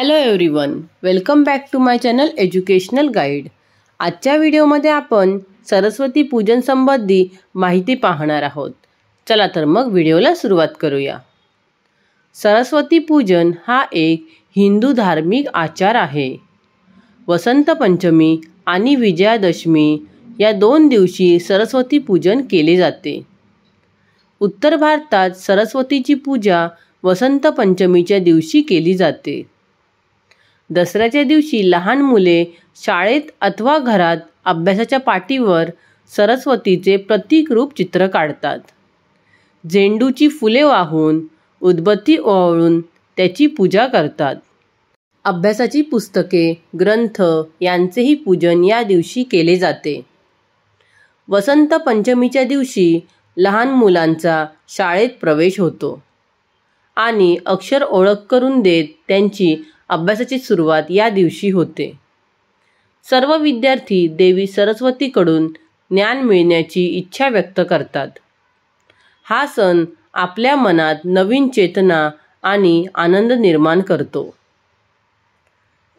hello everyone welcome back to my channel educational guide आजच्या व्हिडिओमध्ये आपण सरस्वती पूजन संबंधी माहिती पाहणार आहोत चला तर मग व्हिडिओला सुरुवात करूया सरस्वती पूजन हा एक हिंदू धार्मिक आचार आहे वसंत पंचमी आणि विजयादशमी या दोन दिवशी सरस्वती पूजन केले जाते उत्तर भारतात सरस्वतीची पूजा वसंत पंचमीच्या दिवशी केली जाते दसऱ्याच्या दिवशी लहान मुले शाळेत अथवा घरात अभ्यासाच्या पाठीवर सरस्वतीचे प्रतीक रूप चित्र काढतात झेंडूची फुले वाहून उदबत्ती ओवळून त्याची पूजा करतात अभ्यासाची पुस्तके ग्रंथ यांचेही पूजन या दिवशी केले जाते वसंत पंचमीच्या दिवशी लहान मुलांचा शाळेत प्रवेश होतो आणि अक्षर ओळख करून देत त्यांची अभ्यासाची सुरुवात या दिवशी होते सर्व विद्यार्थी देवी सरस्वतीकडून ज्ञान मिळण्याची इच्छा व्यक्त करतात हा सण आपल्या मनात नवीन चेतना आणि आनंद निर्माण करतो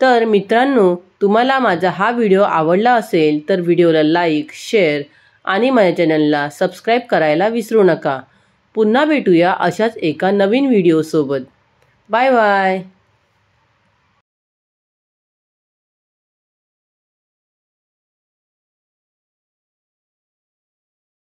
तर मित्रांनो तुम्हाला माझा हा व्हिडिओ आवडला असेल तर व्हिडिओला लाईक शेअर आणि माझ्या चॅनलला सबस्क्राईब करायला विसरू नका पुन्हा भेटूया अशाच एका नवीन व्हिडिओसोबत बाय बाय